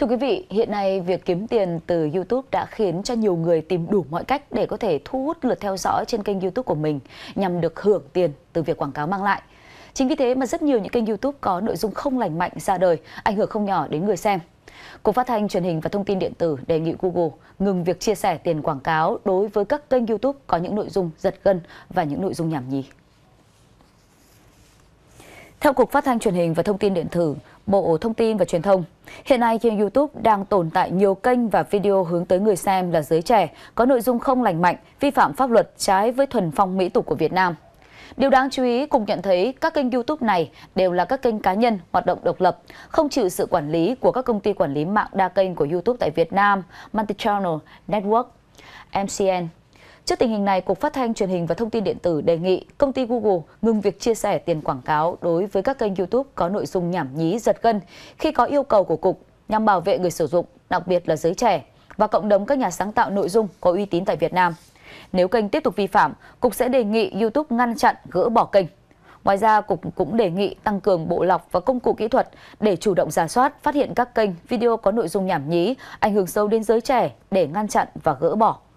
Thưa quý vị, hiện nay việc kiếm tiền từ YouTube đã khiến cho nhiều người tìm đủ mọi cách để có thể thu hút lượt theo dõi trên kênh YouTube của mình nhằm được hưởng tiền từ việc quảng cáo mang lại. Chính vì thế mà rất nhiều những kênh YouTube có nội dung không lành mạnh ra đời, ảnh hưởng không nhỏ đến người xem. Cục Phát thanh Truyền hình và Thông tin điện tử đề nghị Google ngừng việc chia sẻ tiền quảng cáo đối với các kênh YouTube có những nội dung giật gân và những nội dung nhảm nhí. Theo Cục Phát thanh Truyền hình và Thông tin điện tử, Bộ Thông tin và Truyền thông. Hiện nay trên YouTube đang tồn tại nhiều kênh và video hướng tới người xem là giới trẻ, có nội dung không lành mạnh, vi phạm pháp luật trái với thuần phong mỹ tục của Việt Nam. Điều đáng chú ý cùng nhận thấy các kênh YouTube này đều là các kênh cá nhân hoạt động độc lập, không chịu sự quản lý của các công ty quản lý mạng đa kênh của YouTube tại Việt Nam, Multichannel Network, MCN. Trước tình hình này, Cục Phát thanh Truyền hình và Thông tin điện tử đề nghị công ty Google ngừng việc chia sẻ tiền quảng cáo đối với các kênh YouTube có nội dung nhảm nhí giật gân khi có yêu cầu của Cục nhằm bảo vệ người sử dụng, đặc biệt là giới trẻ và cộng đồng các nhà sáng tạo nội dung có uy tín tại Việt Nam. Nếu kênh tiếp tục vi phạm, Cục sẽ đề nghị YouTube ngăn chặn, gỡ bỏ kênh. Ngoài ra, Cục cũng đề nghị tăng cường bộ lọc và công cụ kỹ thuật để chủ động giả soát, phát hiện các kênh, video có nội dung nhảm nhí, ảnh hưởng sâu đến giới trẻ để ngăn chặn và gỡ bỏ.